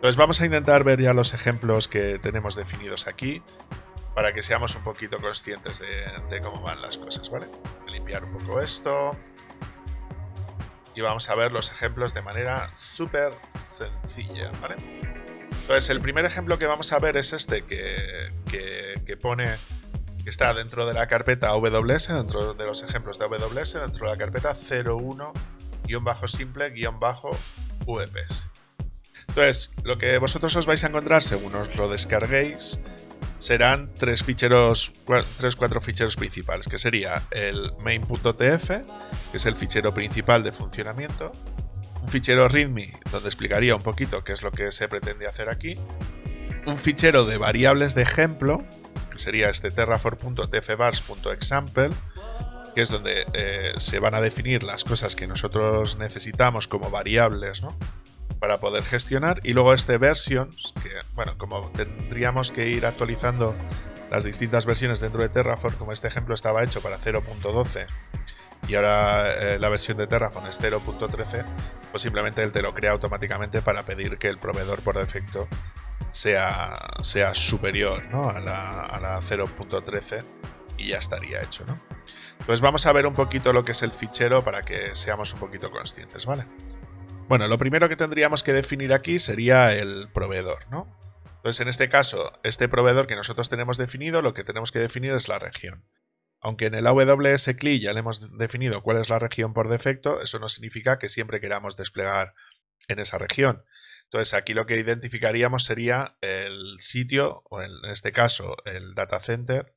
Entonces vamos a intentar ver ya los ejemplos que tenemos definidos aquí para que seamos un poquito conscientes de, cómo van las cosas, ¿vale? A limpiar un poco esto. Y vamos a ver los ejemplos de manera súper sencilla, ¿vale? Entonces, el primer ejemplo que vamos a ver es este que, pone que está dentro de la carpeta WS, dentro de los ejemplos de WS, dentro de la carpeta 01-simple-VPS. Entonces, lo que vosotros os vais a encontrar según os lo descarguéis serán tres ficheros, tres, cuatro ficheros principales, que sería el main.tf, que es el fichero principal de funcionamiento, un fichero readme, donde explicaría un poquito qué es lo que se pretende hacer aquí, un fichero de variables de ejemplo, que sería este terrafor.tfvars.example que es donde eh, se van a definir las cosas que nosotros necesitamos como variables, ¿no? para poder gestionar. Y luego este versions, que bueno, como tendríamos que ir actualizando las distintas versiones dentro de Terraform, como este ejemplo estaba hecho para 0.12 y ahora eh, la versión de Terraform es 0.13, pues simplemente él te lo crea automáticamente para pedir que el proveedor por defecto sea, sea superior ¿no? a la, 0.13 y ya estaría hecho. ¿no? Entonces pues vamos a ver un poquito lo que es el fichero para que seamos un poquito conscientes, ¿vale? Bueno, lo primero que tendríamos que definir aquí sería el proveedor, ¿no? Entonces, en este caso, este proveedor que nosotros tenemos definido, lo que tenemos que definir es la región. Aunque en el AWS CLI ya le hemos definido cuál es la región por defecto, eso no significa que siempre queramos desplegar en esa región. Entonces, aquí lo que identificaríamos sería el sitio, o en este caso, el data center,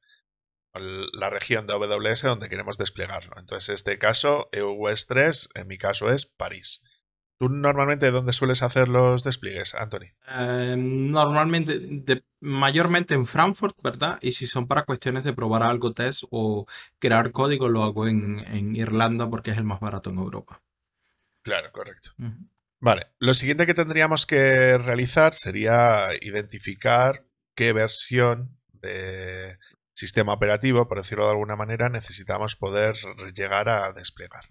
la región de AWS donde queremos desplegarlo. Entonces, en este caso, EUS3, en mi caso es París. ¿Tú normalmente dónde sueles hacer los despliegues, Anthony? Eh, normalmente, mayormente en Frankfurt, ¿verdad? Y si son para cuestiones de probar algo test o crear código, lo hago en, Irlanda porque es el más barato en Europa. Claro, correcto. Vale, lo siguiente que tendríamos que realizar sería identificar qué versión de sistema operativo, por decirlo de alguna manera, necesitamos poder llegar a desplegar.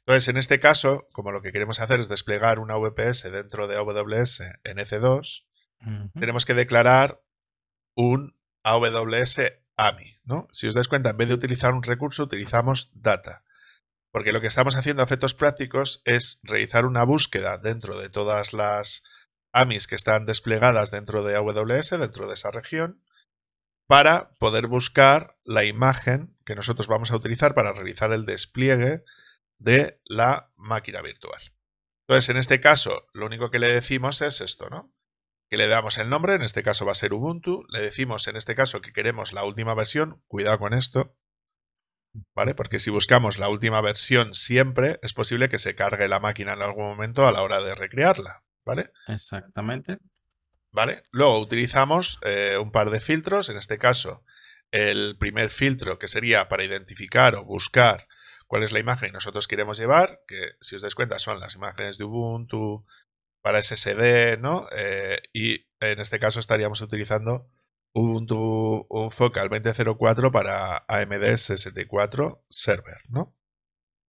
Entonces, en este caso, como lo que queremos hacer es desplegar una VPS dentro de AWS en EC2, tenemos que declarar un AWS AMI. ¿no? Si os dais cuenta, en vez de utilizar un recurso, utilizamos data. Porque lo que estamos haciendo a efectos prácticos es realizar una búsqueda dentro de todas las AMIs que están desplegadas dentro de AWS, dentro de esa región, para poder buscar la imagen que nosotros vamos a utilizar para realizar el despliegue de la máquina virtual. Entonces, en este caso, lo único que le decimos es esto, ¿no? Que le damos el nombre, en este caso va a ser Ubuntu, le decimos en este caso que queremos la última versión, cuidado con esto, ¿vale? Porque si buscamos la última versión siempre, es posible que se cargue la máquina en algún momento a la hora de recrearla, ¿vale? Exactamente. ¿Vale? Luego utilizamos eh, un par de filtros, en este caso, el primer filtro que sería para identificar o buscar cuál es la imagen que nosotros queremos llevar, que si os dais cuenta son las imágenes de Ubuntu para SSD, ¿no? Eh, y en este caso estaríamos utilizando Ubuntu un Focal 2004 para AMD 64 Server, ¿no?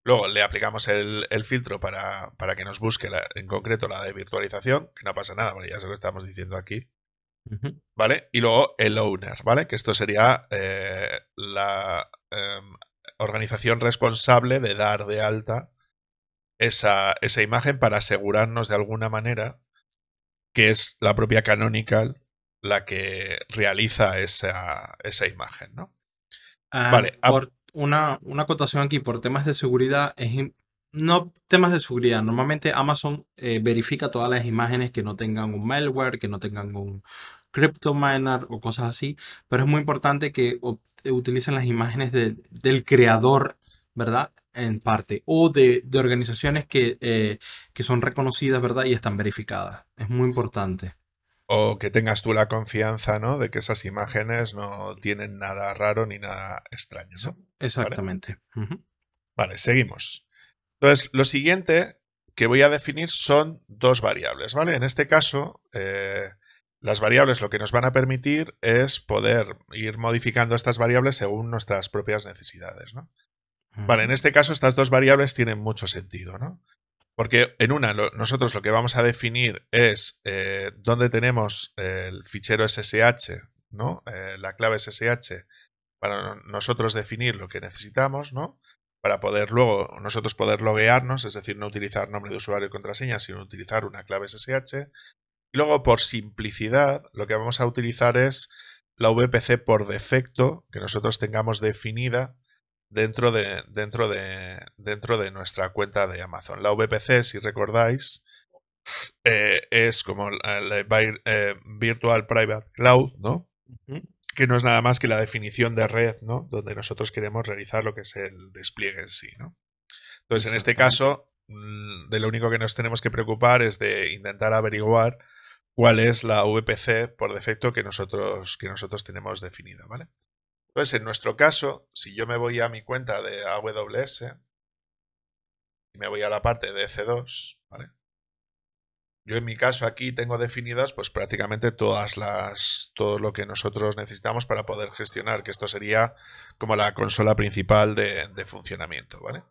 Luego le aplicamos el, filtro para, que nos busque en concreto la de virtualización, que no pasa nada, ya se lo estamos diciendo aquí. ¿Vale? Y luego el owner, ¿vale? Que esto sería eh, la em, organización responsable de dar de alta esa, esa imagen para asegurarnos de alguna manera que es la propia Canonical la que realiza esa, esa imagen, ¿no? Ah, una, una acotación aquí, por temas de seguridad, no temas de seguridad. Normalmente Amazon eh, verifica todas las imágenes que no tengan un malware, que no tengan un, Crypto miner o cosas así, pero es muy importante que eh, utilicen las imágenes del creador, ¿verdad? En parte, o de, organizaciones eh, que, son reconocidas, ¿verdad? Y están verificadas. Es muy importante. O que tengas tú la confianza, ¿no? De que esas imágenes no tienen nada raro ni nada extraño, Exactamente. Vale, seguimos. Entonces, lo siguiente que voy a definir son dos variables, ¿vale? En este caso, eh, las variables lo que nos van a permitir es poder ir modificando estas variables según nuestras propias necesidades, Vale, en este caso estas dos variables tienen mucho sentido, ¿no? Porque en una nosotros lo que vamos a definir es eh, dónde tenemos el fichero SSH, ¿no? Eh, la clave SSH para nosotros definir lo que necesitamos, ¿no? Para poder luego nosotros poder loguearnos, es decir, no utilizar nombre de usuario y contraseña, sino utilizar una clave SSH y luego, por simplicidad, lo que vamos a utilizar es la VPC por defecto que nosotros tengamos definida dentro de, dentro de, dentro de nuestra cuenta de Amazon. La VPC, si recordáis, eh, es como la, eh, Virtual Private Cloud, ¿no? Que no es nada más que la definición de red, ¿no? Donde nosotros queremos realizar lo que es el despliegue en sí, ¿no? Entonces, en este caso, mm, de lo único que nos tenemos que preocupar es de intentar averiguar cuál es la VPC por defecto que nosotros, que nosotros tenemos definida, ¿vale? Entonces, pues en nuestro caso, si yo me voy a mi cuenta de AWS y me voy a la parte de c 2 ¿vale? Yo en mi caso aquí tengo definidas pues prácticamente todas las todo lo que nosotros necesitamos para poder gestionar, que esto sería como la consola principal de, funcionamiento, ¿vale?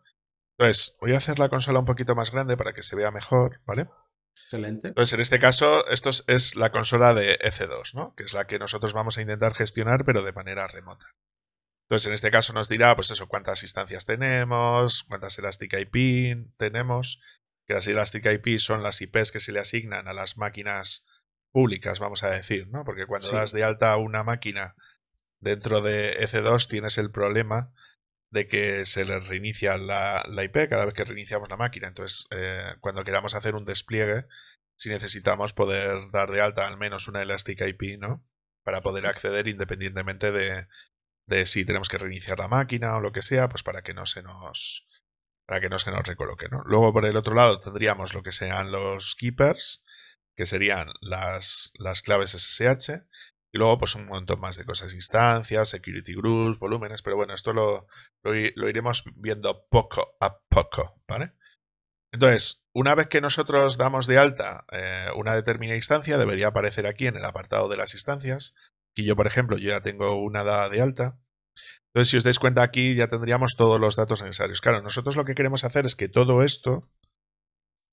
Entonces, voy a hacer la consola un poquito más grande para que se vea mejor, ¿vale? vale Excelente. Entonces, en este caso, esto es, la consola de EC2, ¿no? Que es la que nosotros vamos a intentar gestionar, pero de manera remota. Entonces, en este caso nos dirá, pues eso, cuántas instancias tenemos, cuántas Elastic IP tenemos, que las Elastic IP son las IPs que se le asignan a las máquinas públicas, vamos a decir, ¿no? Porque cuando das de alta una máquina dentro de EC2 tienes el problema de que se les reinicia la, IP cada vez que reiniciamos la máquina. Entonces, eh, cuando queramos hacer un despliegue, si necesitamos poder dar de alta al menos una Elastic IP, ¿no? Para poder acceder independientemente de, si tenemos que reiniciar la máquina o lo que sea, pues para que no se nos para que no se nos recoloque, ¿no? Luego por el otro lado tendríamos lo que sean los keepers, que serían las, las claves SSH, y luego, pues un montón más de cosas, instancias, security groups, volúmenes, pero bueno, esto lo, lo, iremos viendo poco a poco, ¿vale? Entonces, una vez que nosotros damos de alta eh, una determinada instancia, debería aparecer aquí en el apartado de las instancias. Y yo, por ejemplo, yo ya tengo una dada de alta. Entonces, si os dais cuenta aquí, ya tendríamos todos los datos necesarios. Claro, nosotros lo que queremos hacer es que todo esto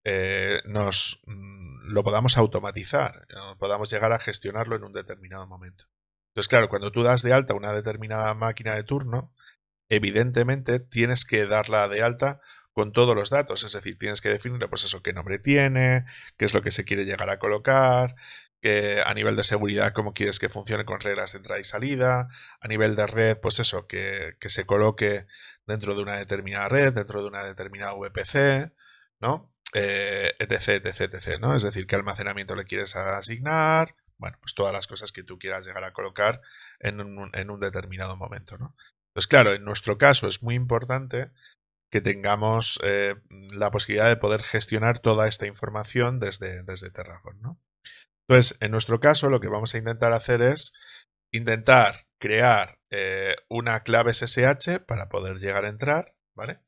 eh, nos, mm, lo podamos automatizar, podamos llegar a gestionarlo en un determinado momento. Entonces, claro, cuando tú das de alta una determinada máquina de turno, evidentemente tienes que darla de alta con todos los datos, es decir, tienes que definirle, pues eso, qué nombre tiene, qué es lo que se quiere llegar a colocar, que a nivel de seguridad cómo quieres que funcione con reglas de entrada y salida, a nivel de red, pues eso, que, que se coloque dentro de una determinada red, dentro de una determinada VPC, ¿no? Eh, etc, etc, etc, ¿no? Es decir, qué almacenamiento le quieres asignar, bueno, pues todas las cosas que tú quieras llegar a colocar en un, determinado momento, ¿no? Pues claro, en nuestro caso es muy importante que tengamos eh, la posibilidad de poder gestionar toda esta información desde, desde Terraform, ¿no? Entonces, en nuestro caso, lo que vamos a intentar hacer es intentar crear eh, una clave SSH para poder llegar a entrar, ¿vale?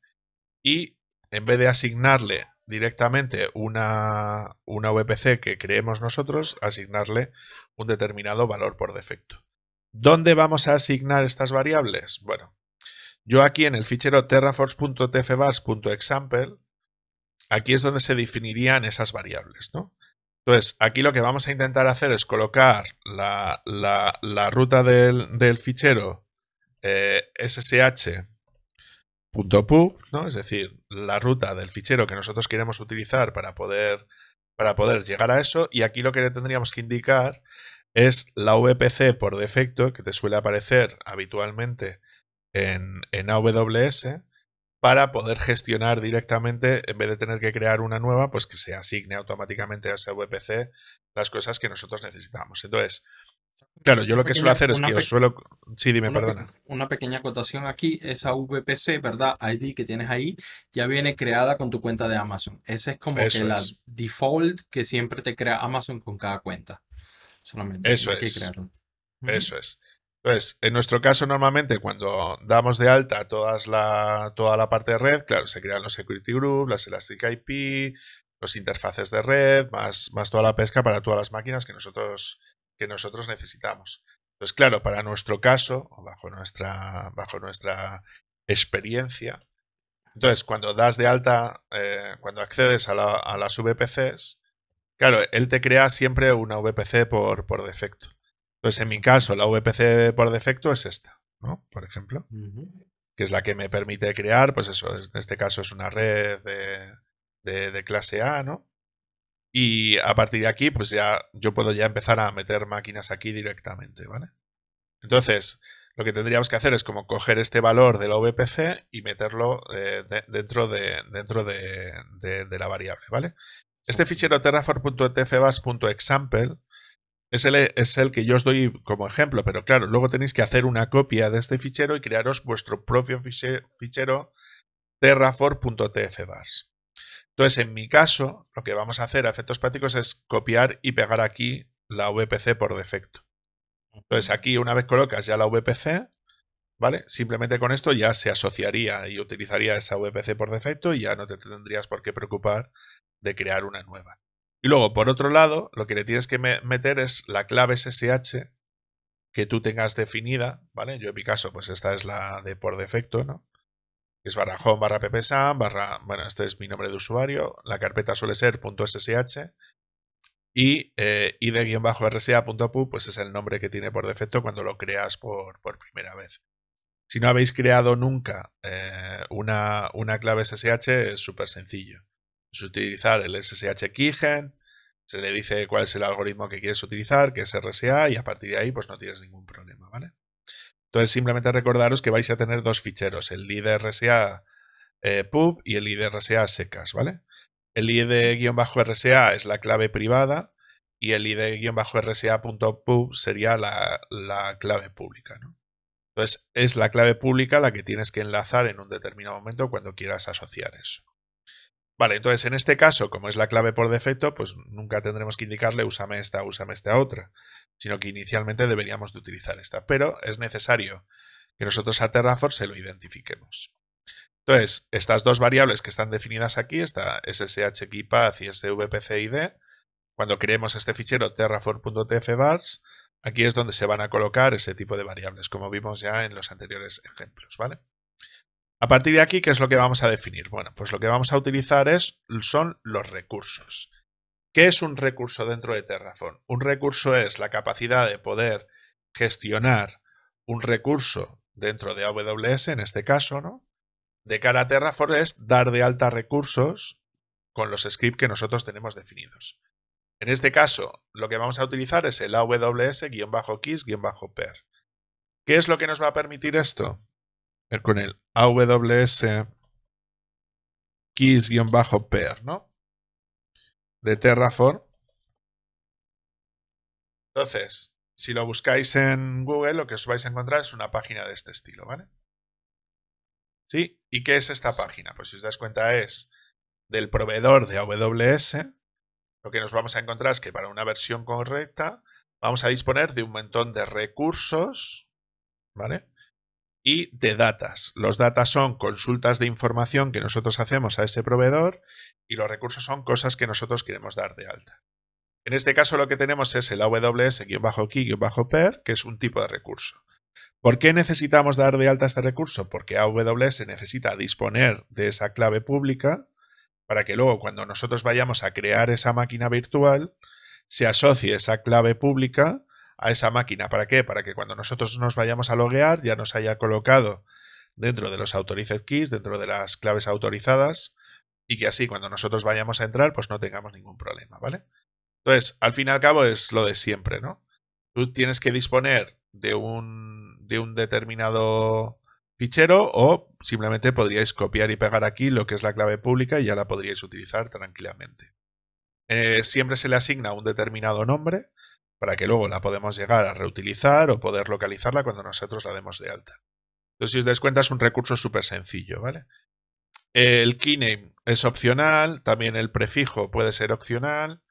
Y en vez de asignarle directamente una, una VPC que creemos nosotros, asignarle un determinado valor por defecto. ¿Dónde vamos a asignar estas variables? Bueno, yo aquí en el fichero terraforce.tfbars.example, aquí es donde se definirían esas variables, ¿no? Entonces, aquí lo que vamos a intentar hacer es colocar la, ruta del, fichero SSH eh, ¿no? Es decir, la ruta del fichero que nosotros queremos utilizar para poder, para poder llegar a eso. Y aquí lo que le tendríamos que indicar es la VPC por defecto, que te suele aparecer habitualmente en, en AWS, para poder gestionar directamente, en vez de tener que crear una nueva, pues que se asigne automáticamente a esa VPC las cosas que nosotros necesitamos. Entonces, Claro, yo lo que suelo hacer es que yo suelo. Sí, dime, perdona. una pequeña acotación aquí: esa VPC, ¿verdad? ID que tienes ahí, ya viene creada con tu cuenta de Amazon. Esa es como que la default que siempre te crea Amazon con cada cuenta. Solamente. Eso es. Eso es. Entonces, pues, en nuestro caso, normalmente cuando damos de alta todas la, toda la parte de red, claro, se crean los security Group, las Elastic IP, los interfaces de red, más, más toda la pesca para todas las máquinas que nosotros que nosotros necesitamos. Entonces, claro, para nuestro caso, bajo nuestra, bajo nuestra experiencia, entonces cuando das de alta, eh, cuando accedes a, la, a, las VPCs, claro, él te crea siempre una VPC por, por defecto. Entonces, en mi caso, la VPC por defecto es esta, ¿no? Por ejemplo, que es la que me permite crear, pues eso, en este caso es una red de, de clase A, ¿no? Y a partir de aquí, pues ya yo puedo ya empezar a meter máquinas aquí directamente, ¿vale? Entonces, lo que tendríamos que hacer es como coger este valor de la VPC y meterlo eh, dentro, de, dentro de, la variable, ¿vale? Este fichero terraform.tfbas.example es el, es el que yo os doy como ejemplo, pero claro, luego tenéis que hacer una copia de este fichero y crearos vuestro propio fichero terrafor.tfbars. Entonces, en mi caso, lo que vamos a hacer a efectos prácticos es copiar y pegar aquí la VPC por defecto. Entonces, aquí una vez colocas ya la VPC, ¿vale? Simplemente con esto ya se asociaría y utilizaría esa VPC por defecto y ya no te tendrías por qué preocupar de crear una nueva. Y luego, por otro lado, lo que le tienes que meter es la clave SSH que tú tengas definida, ¿vale? Yo en mi caso, pues esta es la de por defecto, ¿no? es barra home barra ppsam barra, bueno, este es mi nombre de usuario, la carpeta suele ser .ssh y eh, id-rsa.pub pues es el nombre que tiene por defecto cuando lo creas por, primera vez. Si no habéis creado nunca eh, una, una, clave SSH es súper sencillo. Es utilizar el SSH keygen, se le dice cuál es el algoritmo que quieres utilizar, que es RSA y a partir de ahí pues no tienes ningún problema, ¿vale? Entonces simplemente recordaros que vais a tener dos ficheros, el IDRSA eh, pub y el rsa secas, ¿vale? El ID-RSA es la clave privada y el ID-RSA.pub sería la, clave pública, ¿no? Entonces es la clave pública la que tienes que enlazar en un determinado momento cuando quieras asociar eso. Vale, entonces en este caso, como es la clave por defecto, pues nunca tendremos que indicarle úsame esta, úsame esta otra, sino que inicialmente deberíamos de utilizar esta, pero es necesario que nosotros a Terraform se lo identifiquemos. Entonces, estas dos variables que están definidas aquí, esta SSHPath y svpcid, cuando creemos este fichero Terraform.tfvars, aquí es donde se van a colocar ese tipo de variables, como vimos ya en los anteriores ejemplos, ¿vale? A partir de aquí, ¿qué es lo que vamos a definir? Bueno, pues lo que vamos a utilizar es, son los recursos. ¿Qué es un recurso dentro de Terraform? Un recurso es la capacidad de poder gestionar un recurso dentro de AWS, en este caso, ¿no? De cara a Terraform es dar de alta recursos con los scripts que nosotros tenemos definidos. En este caso, lo que vamos a utilizar es el AWS-keys-per. ¿Qué es lo que nos va a permitir esto? Con el AWS keys-per, ¿no? de Terraform. Entonces, si lo buscáis en Google, lo que os vais a encontrar es una página de este estilo, ¿vale? ¿Sí? ¿Y qué es esta página? Pues si os dais cuenta es del proveedor de AWS. Lo que nos vamos a encontrar es que para una versión correcta vamos a disponer de un montón de recursos, ¿vale? Y de datas. Los datas son consultas de información que nosotros hacemos a ese proveedor y los recursos son cosas que nosotros queremos dar de alta. En este caso lo que tenemos es el AWS-Key-Per, que es un tipo de recurso. ¿Por qué necesitamos dar de alta este recurso? Porque AWS necesita disponer de esa clave pública para que luego cuando nosotros vayamos a crear esa máquina virtual, se asocie esa clave pública a esa máquina. ¿Para qué? Para que cuando nosotros nos vayamos a loguear ya nos haya colocado dentro de los authorized keys, dentro de las claves autorizadas, y que así cuando nosotros vayamos a entrar pues no tengamos ningún problema, ¿vale? Entonces, al fin y al cabo es lo de siempre, ¿no? Tú tienes que disponer de un, de un determinado fichero o simplemente podríais copiar y pegar aquí lo que es la clave pública y ya la podríais utilizar tranquilamente. Eh, siempre se le asigna un determinado nombre para que luego la podemos llegar a reutilizar o poder localizarla cuando nosotros la demos de alta. Entonces, si os dais cuenta, es un recurso súper sencillo, ¿vale? El name es opcional, también el prefijo puede ser opcional,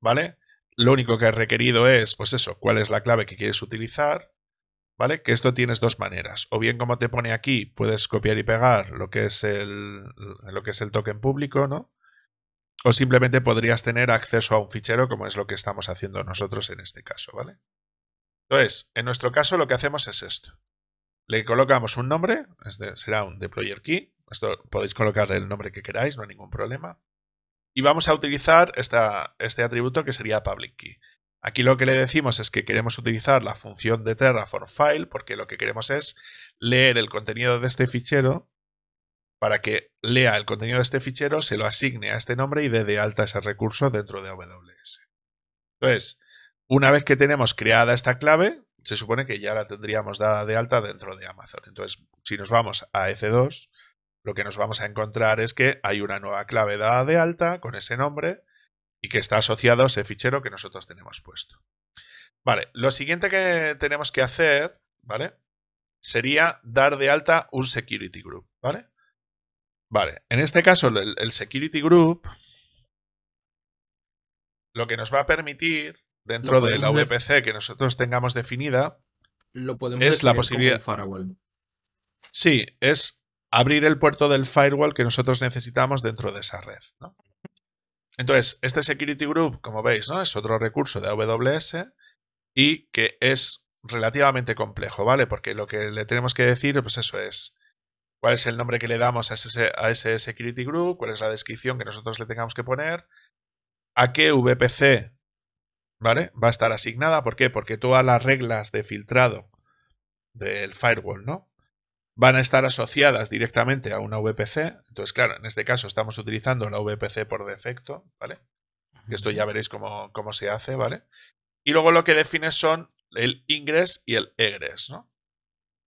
¿vale? Lo único que es requerido es, pues eso, cuál es la clave que quieres utilizar, ¿vale? Que esto tienes dos maneras. O bien, como te pone aquí, puedes copiar y pegar lo que es el, lo que es el token público, ¿no? O simplemente podrías tener acceso a un fichero, como es lo que estamos haciendo nosotros en este caso, ¿vale? Entonces, en nuestro caso lo que hacemos es esto. Le colocamos un nombre, será un deployer key, esto podéis colocarle el nombre que queráis, no hay ningún problema. Y vamos a utilizar este atributo que sería public key. Aquí lo que le decimos es que queremos utilizar la función de Terraform file porque lo que queremos es leer el contenido de este fichero para que lea el contenido de este fichero, se lo asigne a este nombre y dé de alta ese recurso dentro de AWS. Entonces, una vez que tenemos creada esta clave, se supone que ya la tendríamos dada de alta dentro de Amazon. Entonces, si nos vamos a EC2, lo que nos vamos a encontrar es que hay una nueva clave dada de alta con ese nombre y que está asociado a ese fichero que nosotros tenemos puesto. Vale, lo siguiente que tenemos que hacer, ¿vale? Sería dar de alta un security group, ¿vale? Vale, en este caso el, security group lo que nos va a permitir dentro de la VPC que nosotros tengamos definida lo es la posibilidad. Sí, es abrir el puerto del firewall que nosotros necesitamos dentro de esa red. Entonces, este Security Group, como veis, ¿no? es otro recurso de AWS y que es relativamente complejo, ¿vale? Porque lo que le tenemos que decir, pues eso es cuál es el nombre que le damos a ese, a ese Security Group, cuál es la descripción que nosotros le tengamos que poner, a qué VPC ¿vale? va a estar asignada. ¿Por qué? Porque todas las reglas de filtrado del firewall, ¿no? van a estar asociadas directamente a una VPC. Entonces, claro, en este caso estamos utilizando la VPC por defecto, ¿vale? Esto ya veréis cómo, se hace, ¿vale? Y luego lo que define son el ingres y el egres, ¿no?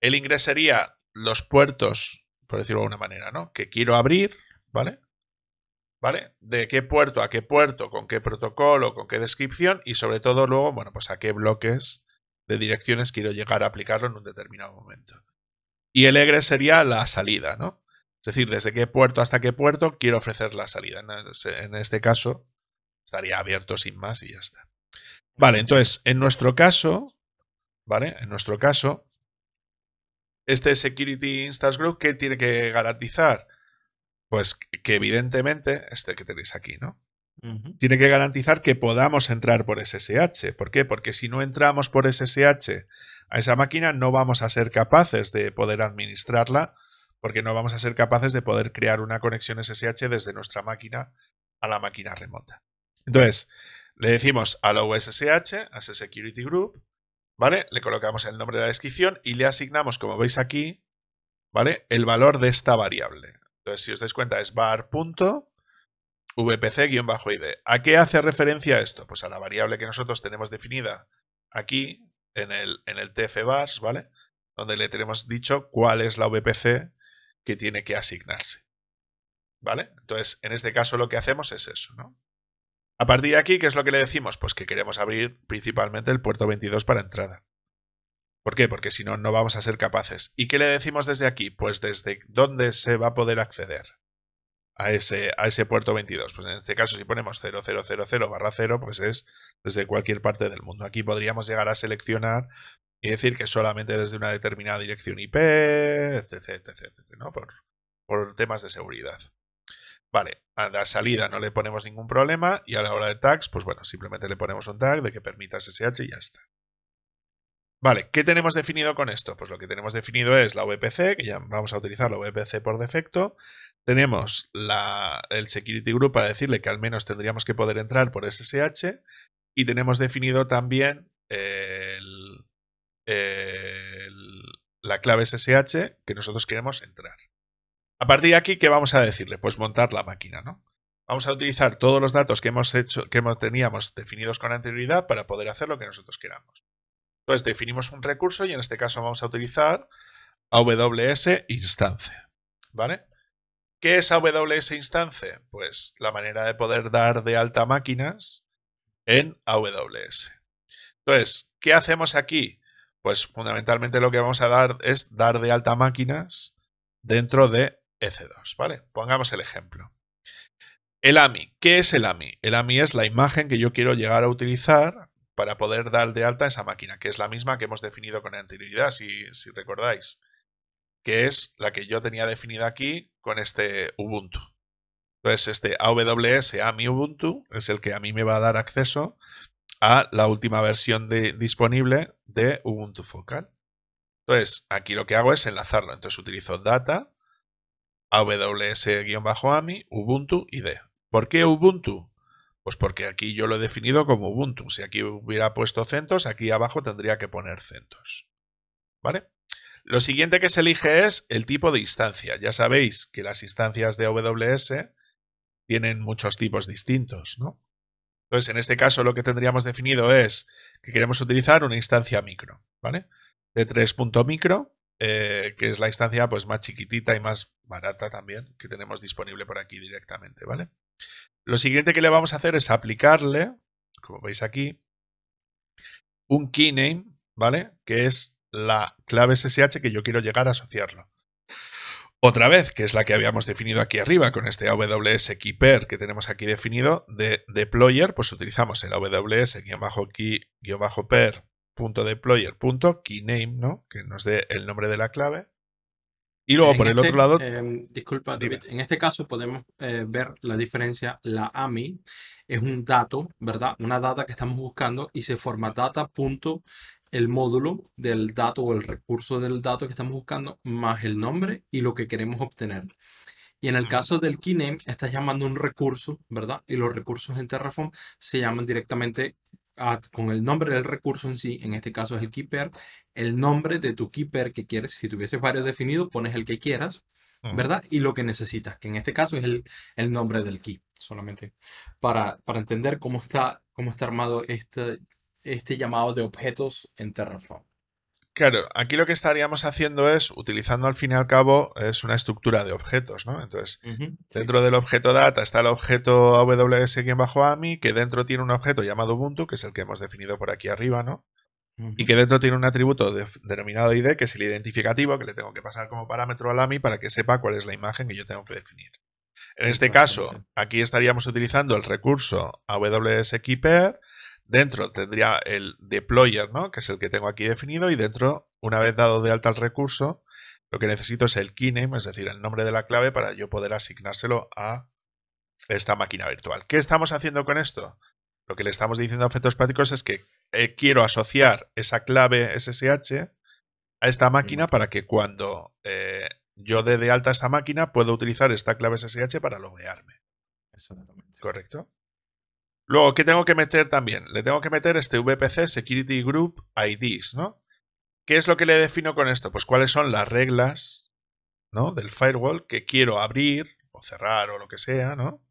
El ingres sería los puertos, por decirlo de alguna manera, ¿no? Que quiero abrir, ¿vale? ¿Vale? De qué puerto a qué puerto, con qué protocolo, con qué descripción y sobre todo luego, bueno, pues a qué bloques de direcciones quiero llegar a aplicarlo en un determinado momento. Y el Egre sería la salida, ¿no? Es decir, desde qué puerto hasta qué puerto quiero ofrecer la salida. En este caso, estaría abierto sin más y ya está. Vale, entonces, en nuestro caso, ¿vale? En nuestro caso, este Security Instance Group, ¿qué tiene que garantizar? Pues que evidentemente, este que tenéis aquí, ¿no? Tiene que garantizar que podamos entrar por SSH. ¿Por qué? Porque si no entramos por SSH a esa máquina no vamos a ser capaces de poder administrarla porque no vamos a ser capaces de poder crear una conexión SSH desde nuestra máquina a la máquina remota. Entonces, le decimos a la USSH, a ese Security Group, ¿vale? Le colocamos el nombre de la descripción y le asignamos, como veis aquí, ¿vale? El valor de esta variable. Entonces, si os dais cuenta, es var.vpc-id. ¿A qué hace referencia esto? Pues a la variable que nosotros tenemos definida aquí, en el, en el ¿vale? Donde le tenemos dicho cuál es la VPC que tiene que asignarse. ¿Vale? Entonces, en este caso lo que hacemos es eso, ¿no? A partir de aquí, ¿qué es lo que le decimos? Pues que queremos abrir principalmente el puerto 22 para entrada. ¿Por qué? Porque si no, no vamos a ser capaces. ¿Y qué le decimos desde aquí? Pues desde dónde se va a poder acceder a ese, a ese puerto 22. Pues en este caso, si ponemos 0000 barra 0, pues es desde cualquier parte del mundo. Aquí podríamos llegar a seleccionar y decir que solamente desde una determinada dirección IP, etc, etc, etc Por, por temas de seguridad. Vale, a la salida no le ponemos ningún problema y a la hora de tags, pues bueno, simplemente le ponemos un tag de que permita SSH y ya está. Vale, ¿qué tenemos definido con esto? Pues lo que tenemos definido es la VPC, que ya vamos a utilizar la VPC por defecto, tenemos el security group para decirle que al menos tendríamos que poder entrar por SSH y tenemos definido también la clave SSH que nosotros queremos entrar. A partir de aquí, ¿qué vamos a decirle? Pues montar la máquina, ¿no? Vamos a utilizar todos los datos que hemos hecho, que teníamos definidos con anterioridad para poder hacer lo que nosotros queramos. Entonces definimos un recurso y en este caso vamos a utilizar AWS Instance. ¿vale? ¿Qué es AWS Instance? Pues la manera de poder dar de alta máquinas en AWS. Entonces, ¿qué hacemos aquí? Pues fundamentalmente lo que vamos a dar es dar de alta máquinas dentro de EC2, ¿vale? Pongamos el ejemplo. El AMI, ¿qué es el AMI? El AMI es la imagen que yo quiero llegar a utilizar para poder dar de alta esa máquina, que es la misma que hemos definido con anterioridad, si, si recordáis, que es la que yo tenía definida aquí con este Ubuntu. Entonces, este AWS AMI Ubuntu es el que a mí me va a dar acceso a la última versión de, disponible de Ubuntu Focal. Entonces, aquí lo que hago es enlazarlo. Entonces, utilizo data, AWS-AMI, Ubuntu y ¿Por qué Ubuntu? Pues porque aquí yo lo he definido como Ubuntu. Si aquí hubiera puesto CentOS, aquí abajo tendría que poner CentOS. ¿Vale? Lo siguiente que se elige es el tipo de instancia. Ya sabéis que las instancias de AWS tienen muchos tipos distintos, ¿no? Entonces, en este caso lo que tendríamos definido es que queremos utilizar una instancia micro, ¿vale? De 3.micro, eh, que es la instancia pues más chiquitita y más barata también que tenemos disponible por aquí directamente, ¿vale? Lo siguiente que le vamos a hacer es aplicarle, como veis aquí, un key name, ¿vale? Que es la clave SSH que yo quiero llegar a asociarlo. Otra vez, que es la que habíamos definido aquí arriba con este AWS pair que tenemos aquí definido de deployer, pues utilizamos el AWS-key-per.deployer.keyname, ¿no? Que nos dé el nombre de la clave. Y luego por el este, otro lado. Em, disculpa, David, en este caso podemos eh, ver la diferencia. La AMI es un dato, ¿verdad? Una data que estamos buscando y se forma punto el módulo del dato o el recurso del dato que estamos buscando más el nombre y lo que queremos obtener. Y en el caso del key name, estás llamando un recurso, ¿verdad? Y los recursos en Terraform se llaman directamente con el nombre del recurso en sí, en este caso es el pair, el nombre de tu pair que quieres. Si tuvieses varios definidos, pones el que quieras, ¿verdad? Y lo que necesitas, que en este caso es el, el nombre del key, solamente para, para entender cómo está, cómo está armado este, este llamado de objetos en Terraform. Claro, aquí lo que estaríamos haciendo es, utilizando al fin y al cabo, es una estructura de objetos, ¿no? Entonces, dentro del objeto data está el objeto AWS-AMI, que dentro tiene un objeto llamado Ubuntu, que es el que hemos definido por aquí arriba, ¿no? Y que dentro tiene un atributo denominado ID, que es el identificativo, que le tengo que pasar como parámetro al AMI para que sepa cuál es la imagen que yo tengo que definir. En este caso, aquí estaríamos utilizando el recurso AWS Dentro tendría el deployer, ¿no? que es el que tengo aquí definido, y dentro, una vez dado de alta el recurso, lo que necesito es el key name, es decir, el nombre de la clave para yo poder asignárselo a esta máquina virtual. ¿Qué estamos haciendo con esto? Lo que le estamos diciendo a efectos prácticos es que eh, quiero asociar esa clave SSH a esta máquina para que cuando eh, yo dé de alta esta máquina pueda utilizar esta clave SSH para loguearme. Exactamente. ¿Correcto? Luego, ¿qué tengo que meter también? Le tengo que meter este VPC Security Group IDs, ¿no? ¿Qué es lo que le defino con esto? Pues cuáles son las reglas, ¿no? Del firewall que quiero abrir o cerrar o lo que sea, ¿no?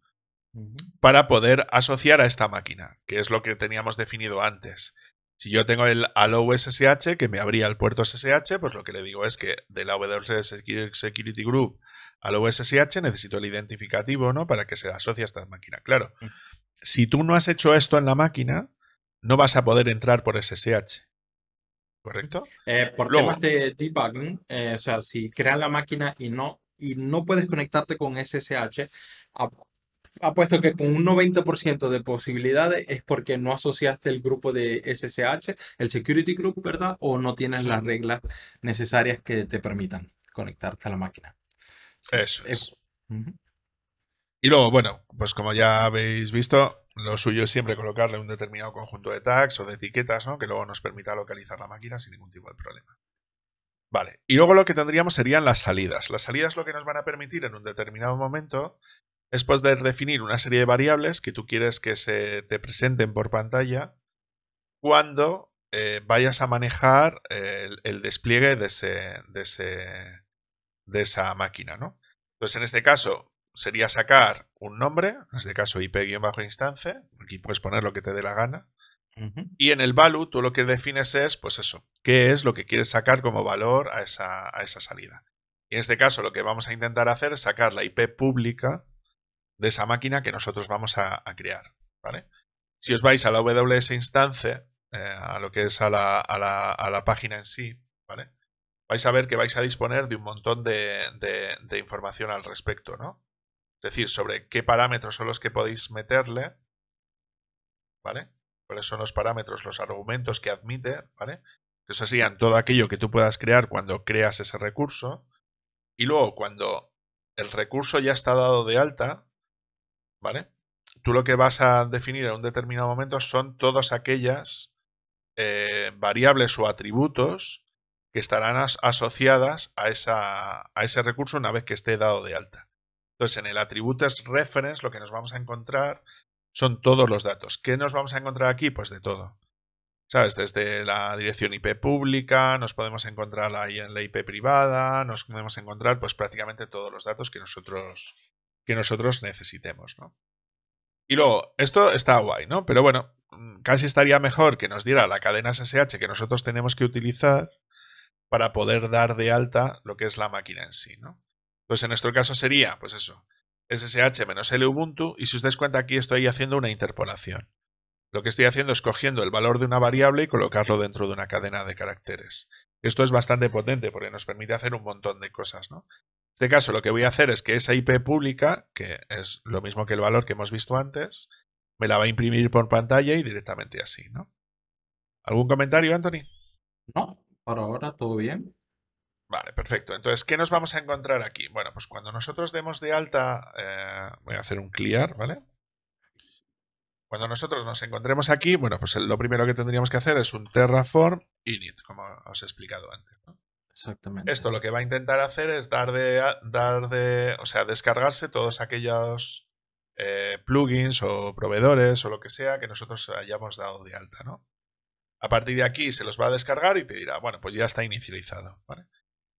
Para poder asociar a esta máquina, que es lo que teníamos definido antes. Si yo tengo el allow SSH que me abría el puerto SSH, pues lo que le digo es que del AWS Security Group allow SSH necesito el identificativo, ¿no? Para que se asocie a esta máquina. Claro, mm si tú no has hecho esto en la máquina, no vas a poder entrar por SSH. ¿Correcto? Eh, por temas de debugging, eh, o sea, si creas la máquina y no, y no puedes conectarte con SSH, apuesto que con un 90% de posibilidades es porque no asociaste el grupo de SSH, el security group, ¿verdad? O no tienes las reglas necesarias que te permitan conectarte a la máquina. Eso es. Y luego, bueno, pues como ya habéis visto, lo suyo es siempre colocarle un determinado conjunto de tags o de etiquetas, ¿no? Que luego nos permita localizar la máquina sin ningún tipo de problema. Vale, y luego lo que tendríamos serían las salidas. Las salidas lo que nos van a permitir en un determinado momento es poder pues, definir una serie de variables que tú quieres que se te presenten por pantalla cuando eh, vayas a manejar el, despliegue de, ese, ese, de esa máquina, ¿no? Entonces, en este caso, sería sacar un nombre, en este caso IP-instancia, aquí puedes poner lo que te dé la gana, y en el value tú lo que defines es, pues eso, qué es lo que quieres sacar como valor a esa, a esa salida. Y en este caso lo que vamos a intentar hacer es sacar la IP pública de esa máquina que nosotros vamos a, crear, ¿vale? Si os vais a la WS instancia, eh, a lo que es a la, a, la, a la, página en sí, ¿vale? Vais a ver que vais a disponer de un montón de, de, de información al respecto, ¿no? decir, sobre qué parámetros son los que podéis meterle, ¿vale? Cuáles son los parámetros, los argumentos que admite, ¿vale? Eso serían todo aquello que tú puedas crear cuando creas ese recurso. Y luego, cuando el recurso ya está dado de alta, ¿vale? Tú lo que vas a definir en un determinado momento son todas aquellas eh, variables o atributos que estarán asociadas a ese recurso una vez que esté dado de alta. Entonces, en el atributos reference lo que nos vamos a encontrar son todos los datos. ¿Qué nos vamos a encontrar aquí? Pues de todo. ¿Sabes? Desde la dirección IP pública, nos podemos encontrar ahí en la IP privada, nos podemos encontrar pues prácticamente todos los datos que nosotros, que nosotros necesitemos, Y luego, esto está guay, ¿no? Pero bueno, casi estaría mejor que nos diera la cadena SSH que nosotros tenemos que utilizar para poder dar de alta lo que es la máquina en sí, ¿no? Pues en nuestro caso sería, pues eso, ssh -l ubuntu y si os dais cuenta aquí estoy haciendo una interpolación. Lo que estoy haciendo es cogiendo el valor de una variable y colocarlo dentro de una cadena de caracteres. Esto es bastante potente porque nos permite hacer un montón de cosas, ¿no? En este caso lo que voy a hacer es que esa IP pública, que es lo mismo que el valor que hemos visto antes, me la va a imprimir por pantalla y directamente así, ¿no? ¿Algún comentario, Anthony? No, por ahora todo bien. Vale, perfecto. Entonces, ¿qué nos vamos a encontrar aquí? Bueno, pues cuando nosotros demos de alta, eh, voy a hacer un clear, ¿vale? Cuando nosotros nos encontremos aquí, bueno, pues lo primero que tendríamos que hacer es un Terraform init, como os he explicado antes. Exactamente. Esto lo que va a intentar hacer es dar de, dar de o sea, descargarse todos aquellos eh, plugins o proveedores o lo que sea que nosotros hayamos dado de alta, ¿no? A partir de aquí se los va a descargar y te dirá, bueno, pues ya está inicializado, ¿vale?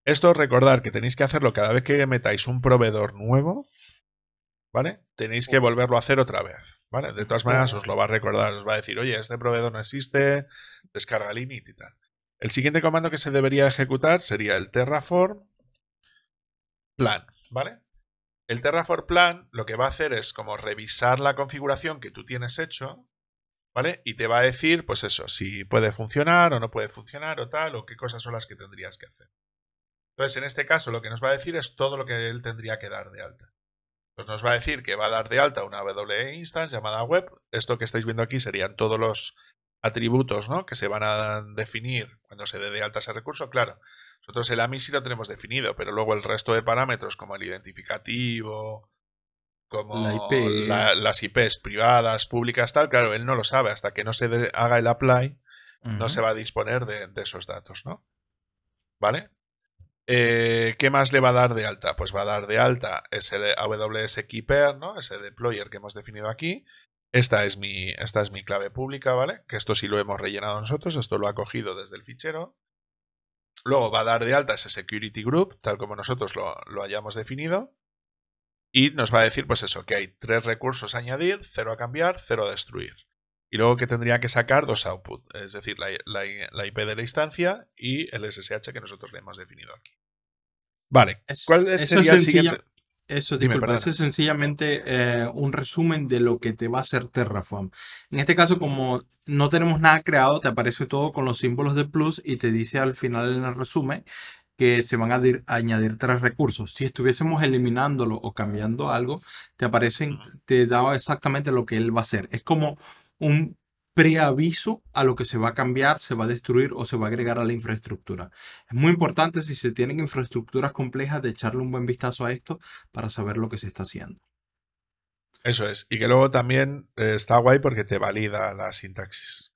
Esto recordar que tenéis que hacerlo cada vez que metáis un proveedor nuevo, ¿vale? Tenéis que volverlo a hacer otra vez, ¿vale? De todas maneras os lo va a recordar, os va a decir, oye, este proveedor no existe, descarga el y tal. El siguiente comando que se debería ejecutar sería el terraform plan, ¿vale? El terraform plan lo que va a hacer es como revisar la configuración que tú tienes hecho, ¿vale? Y te va a decir, pues eso, si puede funcionar o no puede funcionar o tal, o qué cosas son las que tendrías que hacer. Entonces, en este caso, lo que nos va a decir es todo lo que él tendría que dar de alta. Pues nos va a decir que va a dar de alta una WE instance llamada web. Esto que estáis viendo aquí serían todos los atributos ¿no? que se van a definir cuando se dé de alta ese recurso. Claro, nosotros el AMI sí lo tenemos definido, pero luego el resto de parámetros como el identificativo, como las IPs privadas, públicas, tal, claro, él no lo sabe. Hasta que no se haga el apply, no se va a disponer de, de esos datos, ¿no? ¿Vale? Eh, ¿Qué más le va a dar de alta? Pues va a dar de alta ese AWS Keeper, ¿no? ese deployer que hemos definido aquí. Esta es, mi, esta es mi clave pública, ¿vale? Que esto sí lo hemos rellenado nosotros, esto lo ha cogido desde el fichero. Luego va a dar de alta ese Security Group, tal como nosotros lo, lo hayamos definido. Y nos va a decir, pues eso, que hay tres recursos a añadir, cero a cambiar, cero a destruir y luego que tendría que sacar dos outputs, es decir, la, IP de la instancia y el SSH que nosotros le hemos definido aquí. Vale, ¿cuál sería el siguiente? Eso, es sencillamente eh, un resumen de lo que te va a hacer Terraform. En este caso, como no tenemos nada creado, te aparece todo con los símbolos de plus y te dice al final en el resumen que se van a, a añadir tres recursos. Si estuviésemos eliminándolo o cambiando algo, te aparecen, te da exactamente lo que él va a hacer. Es como un preaviso a lo que se va a cambiar, se va a destruir o se va a agregar a la infraestructura. Es muy importante si se tienen infraestructuras complejas de echarle un buen vistazo a esto para saber lo que se está haciendo. Eso es, y que luego también eh, está guay porque te valida la sintaxis.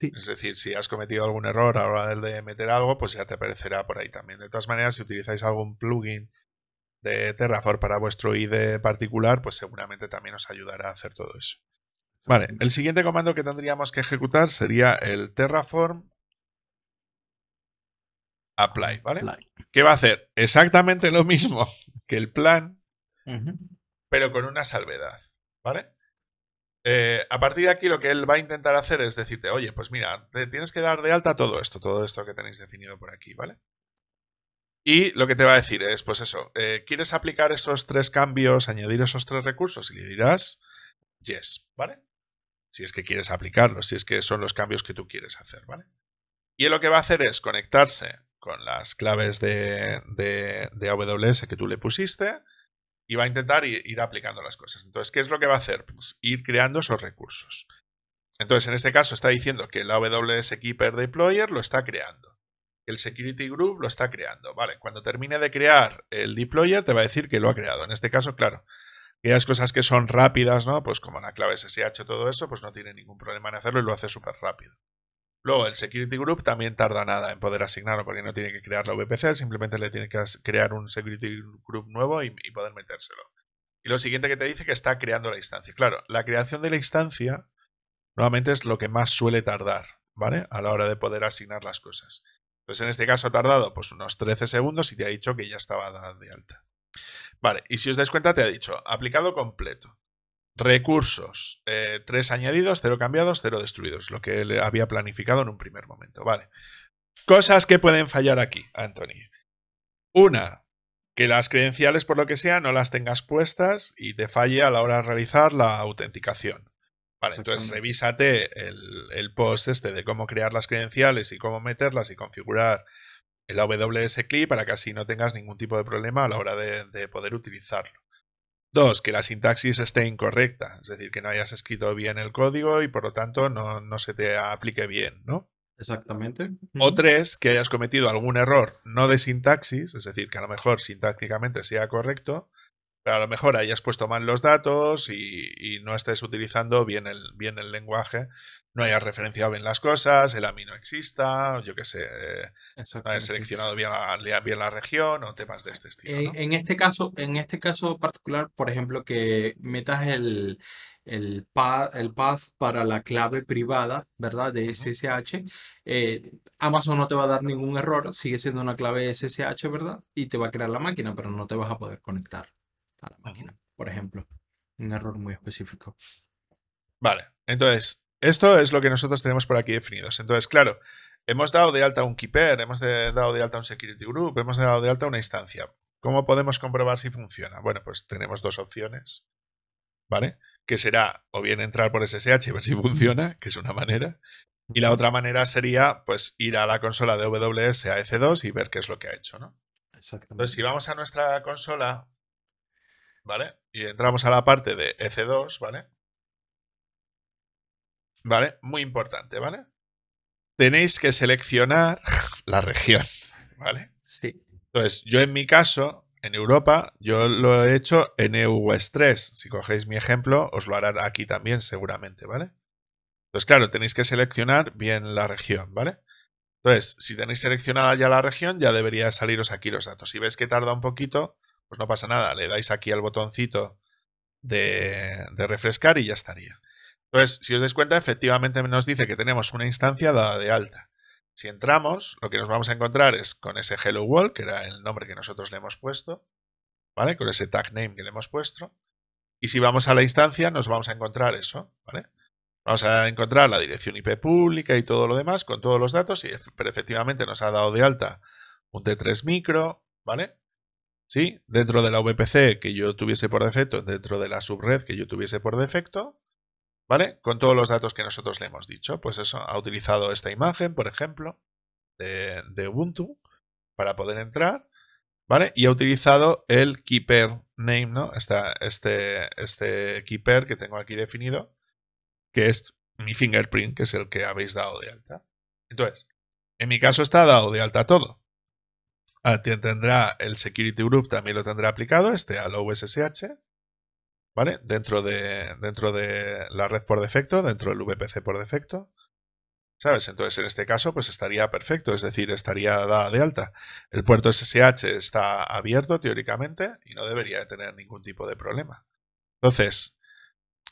Es decir, si has cometido algún error a la hora de meter algo, pues ya te aparecerá por ahí también. De todas maneras, si utilizáis algún plugin de Terraform para vuestro IDE particular, pues seguramente también os ayudará a hacer todo eso. Vale, el siguiente comando que tendríamos que ejecutar sería el terraform apply, ¿vale? Que va a hacer exactamente lo mismo que el plan, pero con una salvedad, ¿vale? Eh, a partir de aquí lo que él va a intentar hacer es decirte, oye, pues mira, te tienes que dar de alta todo esto, todo esto que tenéis definido por aquí, ¿vale? Y lo que te va a decir es, pues eso, eh, ¿quieres aplicar esos tres cambios, añadir esos tres recursos? Y le dirás, yes, ¿vale? si es que quieres aplicarlo, si es que son los cambios que tú quieres hacer, ¿vale? Y lo que va a hacer es conectarse con las claves de, de, AWS que tú le pusiste y va a intentar ir, aplicando las cosas. Entonces, ¿qué es lo que va a hacer? Pues ir creando esos recursos. Entonces, en este caso está diciendo que el AWS Keeper Deployer lo está creando. El Security Group lo está creando. Vale, cuando termine de crear el deployer te va a decir que lo ha creado. En este caso, claro, aquellas cosas que son rápidas, ¿no? Pues como la clave SSH, todo eso, pues no tiene ningún problema en hacerlo y lo hace súper rápido. Luego, el Security Group también tarda nada en poder asignarlo porque no tiene que crear la VPC, simplemente le tiene que crear un Security Group nuevo y, poder metérselo. Y lo siguiente que te dice que está creando la instancia. Claro, la creación de la instancia nuevamente es lo que más suele tardar, ¿vale? A la hora de poder asignar las cosas. Pues en este caso ha tardado pues unos 13 segundos y te ha dicho que ya estaba de alta. Vale, y si os dais cuenta, te ha dicho aplicado completo. Recursos, eh, tres añadidos, cero cambiados, cero destruidos, lo que había planificado en un primer momento. Vale. Cosas que pueden fallar aquí, Anthony. Una, que las credenciales, por lo que sea, no las tengas puestas y te falle a la hora de realizar la autenticación. Vale, entonces revísate el, el, post este de cómo crear las credenciales y cómo meterlas y configurar el AWS CLI para que así no tengas ningún tipo de problema a la hora de, poder utilizarlo. Dos, que la sintaxis esté incorrecta, es decir, que no hayas escrito bien el código y por lo tanto no, no se te aplique bien, ¿no? Exactamente. O tres, que hayas cometido algún error no de sintaxis, es decir, que a lo mejor sintácticamente sea correcto, a lo mejor hayas puesto mal los datos y, no estés utilizando bien el, lenguaje, no hayas referenciado bien las cosas, el AMI no exista, yo qué sé, no hayas seleccionado bien la, región o temas de este estilo. En, este caso, en este caso particular, por ejemplo, que metas el, el, path, para la clave privada, ¿verdad? De SSH, eh, Amazon no te va a dar ningún error, sigue siendo una clave SSH, ¿verdad? Y te va a crear la máquina, pero no te vas a poder conectar a la máquina, por ejemplo. Un error muy específico. Vale, entonces, esto es lo que nosotros tenemos por aquí definidos. Entonces, claro, hemos dado de alta un keeper, hemos dado de alta un security group, hemos dado de alta una instancia. ¿Cómo podemos comprobar si funciona? Bueno, pues tenemos dos opciones, ¿vale? Que será o bien entrar por SSH y ver si funciona, que es una manera, y la otra manera sería pues ir a la consola de WS a EC2 y ver qué es lo que ha hecho, ¿no? Entonces, si vamos a nuestra consola, ¿vale? Y entramos a la parte de EC2, ¿vale? ¿Vale? Muy importante, ¿vale? Tenéis que seleccionar la región, ¿vale? Sí. Entonces, yo en mi caso, en Europa, yo lo he hecho en EU 3. Si cogéis mi ejemplo, os lo hará aquí también seguramente, ¿vale? Entonces, claro, tenéis que seleccionar bien la región, ¿vale? Entonces, si tenéis seleccionada ya la región, ya debería saliros aquí los datos. Si ves que tarda un poquito, pues no pasa nada, le dais aquí al botoncito de, refrescar y ya estaría. Entonces, si os dais cuenta, efectivamente nos dice que tenemos una instancia dada de alta. Si entramos, lo que nos vamos a encontrar es con ese hello world, que era el nombre que nosotros le hemos puesto, ¿vale? Con ese tag name que le hemos puesto. Y si vamos a la instancia, nos vamos a encontrar eso, ¿vale? Vamos a encontrar la dirección IP pública y todo lo demás con todos los datos, pero efectivamente nos ha dado de alta un T3 micro, ¿vale? ¿sí? Dentro de la VPC que yo tuviese por defecto, dentro de la subred que yo tuviese por defecto, ¿vale? Con todos los datos que nosotros le hemos dicho. Pues eso, ha utilizado esta imagen, por ejemplo, de, Ubuntu para poder entrar, ¿vale? Y ha utilizado el keeper name, ¿no? Esta, este, este keeper que tengo aquí definido, que es mi fingerprint, que es el que habéis dado de alta. Entonces, en mi caso está dado de alta todo, Ah, tendrá el Security Group, también lo tendrá aplicado, este al OSSH, ¿vale? Dentro de, dentro de la red por defecto, dentro del VPC por defecto. ¿Sabes? Entonces, en este caso, pues estaría perfecto, es decir, estaría dada de alta. El puerto SSH está abierto teóricamente y no debería tener ningún tipo de problema. Entonces,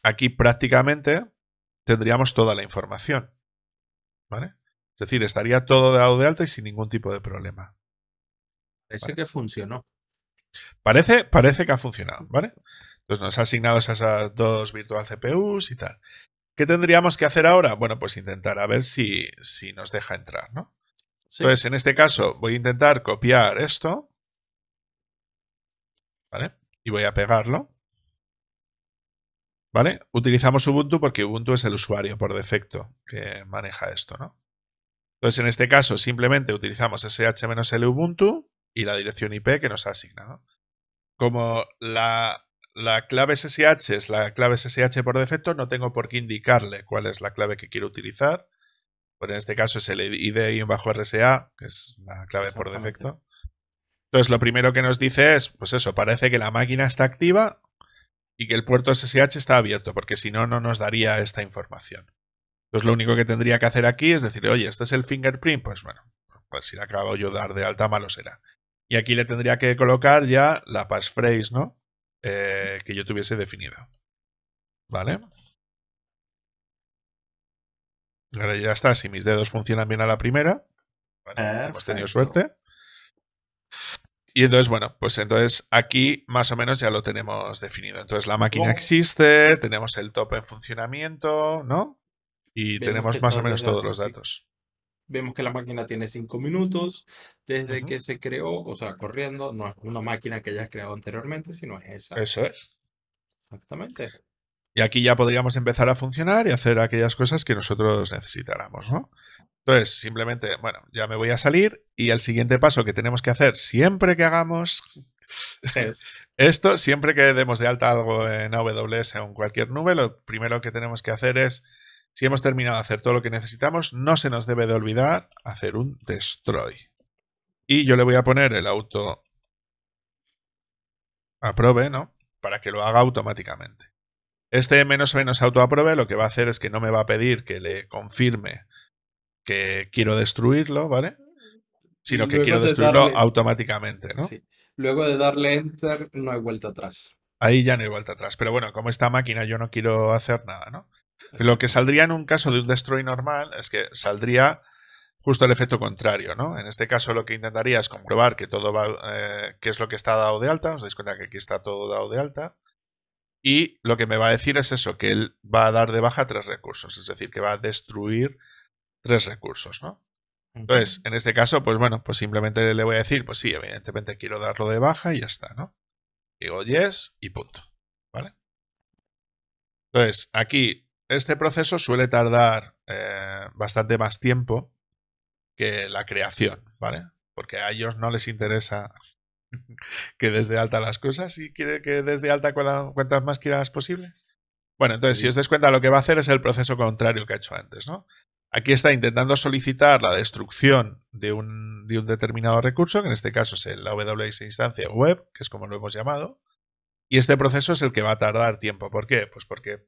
aquí prácticamente tendríamos toda la información. ¿Vale? Es decir, estaría todo dado de alta y sin ningún tipo de problema. Parece que funcionó. Parece, parece que ha funcionado, ¿vale? Entonces nos ha asignado esas dos virtual CPUs y tal. ¿Qué tendríamos que hacer ahora? Bueno, pues intentar a ver si, nos deja entrar, ¿no? Entonces, en este caso, voy a intentar copiar esto. ¿Vale? Y voy a pegarlo. ¿Vale? Utilizamos Ubuntu porque Ubuntu es el usuario por defecto que maneja esto, ¿no? Entonces, en este caso, simplemente utilizamos sh-l Ubuntu y la dirección IP que nos ha asignado. Como la, clave SSH es la clave SSH por defecto, no tengo por qué indicarle cuál es la clave que quiero utilizar. Pero pues en este caso es el ID-RSA, que es la clave por defecto. Entonces, lo primero que nos dice es, pues eso, parece que la máquina está activa y que el puerto SSH está abierto, porque si no, no nos daría esta información. Entonces, pues lo único que tendría que hacer aquí es decir, oye, este es el fingerprint, pues bueno, pues si le acabo yo de dar de alta, malo será. Y aquí le tendría que colocar ya la passphrase, ¿no? Eh, que yo tuviese definida. ¿Vale? Ahora ya está, si mis dedos funcionan bien a la primera, pues hemos tenido suerte. Y entonces, bueno, pues entonces aquí más o menos ya lo tenemos definido. Entonces la máquina existe, tenemos el top en funcionamiento, ¿no? Y tenemos más o menos todos los datos vemos que la máquina tiene cinco minutos desde que se creó, o sea, corriendo, no es una máquina que hayas creado anteriormente, sino es esa. Eso es. Exactamente. Y aquí ya podríamos empezar a funcionar y hacer aquellas cosas que nosotros necesitáramos, ¿no? Entonces, simplemente, bueno, ya me voy a salir y el siguiente paso que tenemos que hacer siempre que hagamos esto, siempre que demos de alta algo en AWS o en cualquier nube, lo primero que tenemos que hacer es si hemos terminado de hacer todo lo que necesitamos, no se nos debe de olvidar hacer un destroy. Y yo le voy a poner el auto aprobe ¿no? Para que lo haga automáticamente. Este menos menos auto aprove lo que va a hacer es que no me va a pedir que le confirme que quiero destruirlo, ¿vale? Sino que quiero destruirlo automáticamente, ¿no? Sí. Luego de darle enter no hay vuelta atrás. Ahí ya no hay vuelta atrás. Pero bueno, como esta máquina yo no quiero hacer nada, ¿no? Lo que saldría en un caso de un destroy normal es que saldría justo el efecto contrario, ¿no? En este caso lo que intentaría es comprobar que todo va, eh, es lo que está dado de alta, os dais cuenta que aquí está todo dado de alta, y lo que me va a decir es eso, que él va a dar de baja tres recursos, es decir, que va a destruir tres recursos, ¿no? Entonces, en este caso, pues bueno, pues simplemente le voy a decir, pues sí, evidentemente quiero darlo de baja y ya está, ¿no? Digo yes y punto, ¿vale? Entonces, aquí este proceso suele tardar eh, bastante más tiempo que la creación, ¿vale? Porque a ellos no les interesa que desde alta las cosas y quiere que desde alta cuentas más quieras posibles. Bueno, entonces, si os des cuenta, lo que va a hacer es el proceso contrario que ha hecho antes, ¿no? Aquí está intentando solicitar la destrucción de un, determinado recurso, que en este caso es la AWS instancia web, que es como lo hemos llamado, y este proceso es el que va a tardar tiempo. ¿Por qué? Pues porque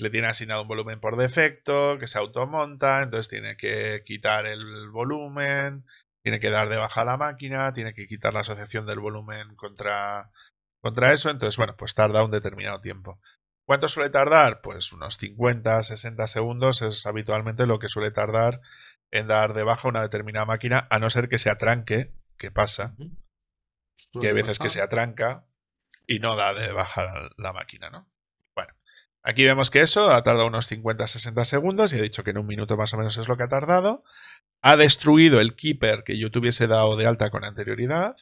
le tiene asignado un volumen por defecto, que se automonta, entonces tiene que quitar el volumen, tiene que dar de baja la máquina, tiene que quitar la asociación del volumen contra, contra eso, entonces bueno, pues tarda un determinado tiempo. ¿Cuánto suele tardar? Pues unos 50, 60 segundos es habitualmente lo que suele tardar en dar de baja una determinada máquina, a no ser que se atranque, que pasa, que hay veces que se atranca y no da de baja la máquina, ¿no? Aquí vemos que eso ha tardado unos 50-60 segundos y he dicho que en un minuto más o menos es lo que ha tardado. Ha destruido el keeper que yo tuviese dado de alta con anterioridad.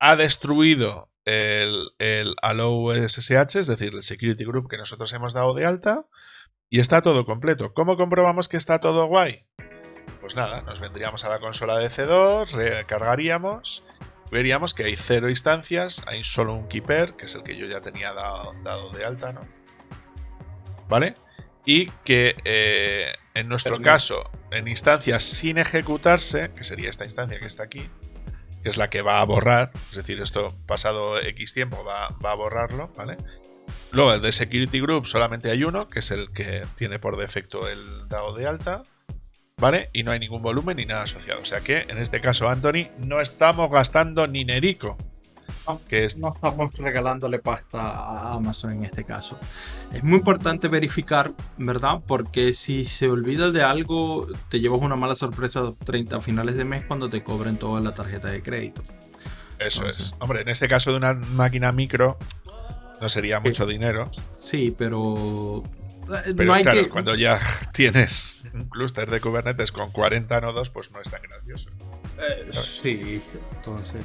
Ha destruido el, el allow SSH, es decir, el security group que nosotros hemos dado de alta. Y está todo completo. ¿Cómo comprobamos que está todo guay? Pues nada, nos vendríamos a la consola de C2, recargaríamos veríamos que hay cero instancias, hay solo un keeper, que es el que yo ya tenía dado de alta, ¿no? ¿vale? Y que eh, en nuestro caso, en instancias sin ejecutarse, que sería esta instancia que está aquí, que es la que va a borrar, es decir, esto pasado X tiempo va, a borrarlo, ¿vale? Luego el de Security Group solamente hay uno, que es el que tiene por defecto el dado de alta, ¿vale? Y no hay ningún volumen ni nada asociado. O sea que en este caso, Anthony, no estamos gastando ni nerico. No, no estamos regalándole pasta a Amazon en este caso. Es muy importante verificar, ¿verdad? Porque si se olvida de algo, te llevas una mala sorpresa 30 a finales de mes cuando te cobren toda la tarjeta de crédito. Eso es. Hombre, en este caso de una máquina micro, no sería mucho dinero. Sí, pero. Eh, claro, cuando ya tienes un clúster de Kubernetes con 40 nodos, pues no es tan gracioso. Eh, sí, entonces.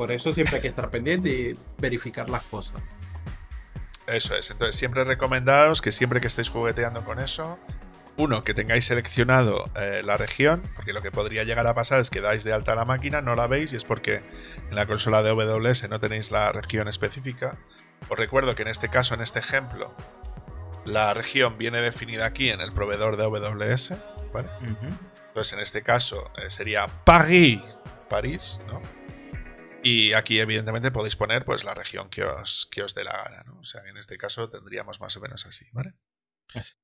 Por eso siempre hay que estar pendiente y verificar las cosas. Eso es. Entonces, siempre recomendaros que siempre que estéis jugueteando con eso, uno, que tengáis seleccionado eh, la región, porque lo que podría llegar a pasar es que dais de alta la máquina, no la veis y es porque en la consola de WS no tenéis la región específica. Os recuerdo que en este caso, en este ejemplo, la región viene definida aquí en el proveedor de WS, ¿vale? Entonces, en este caso eh, sería Paris, París, ¿no? Y aquí, evidentemente, podéis poner pues, la región que os, dé la gana. ¿no? O sea, en este caso tendríamos más o menos así, ¿vale? Así.